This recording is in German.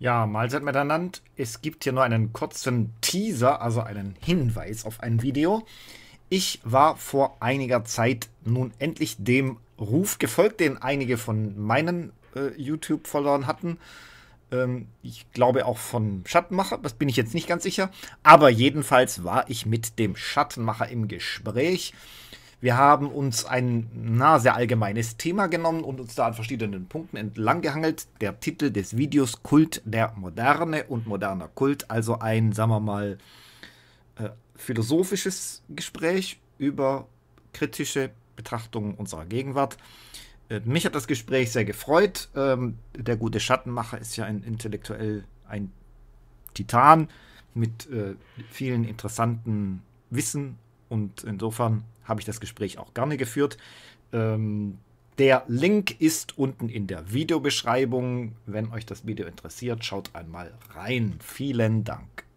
Ja, Mahlzeit miteinander. Es gibt hier nur einen kurzen Teaser, also einen Hinweis auf ein Video. Ich war vor einiger Zeit nun endlich dem Ruf gefolgt, den einige von meinen äh, YouTube-Followern hatten. Ähm, ich glaube auch von Schattenmacher, das bin ich jetzt nicht ganz sicher. Aber jedenfalls war ich mit dem Schattenmacher im Gespräch. Wir haben uns ein na, sehr allgemeines Thema genommen und uns da an verschiedenen Punkten entlang gehangelt. Der Titel des Videos Kult der Moderne und moderner Kult, also ein, sagen wir mal, äh, philosophisches Gespräch über kritische Betrachtungen unserer Gegenwart. Äh, mich hat das Gespräch sehr gefreut. Ähm, der gute Schattenmacher ist ja ein intellektuell ein Titan mit äh, vielen interessanten Wissen und insofern habe ich das Gespräch auch gerne geführt. Ähm, der Link ist unten in der Videobeschreibung. Wenn euch das Video interessiert, schaut einmal rein. Vielen Dank.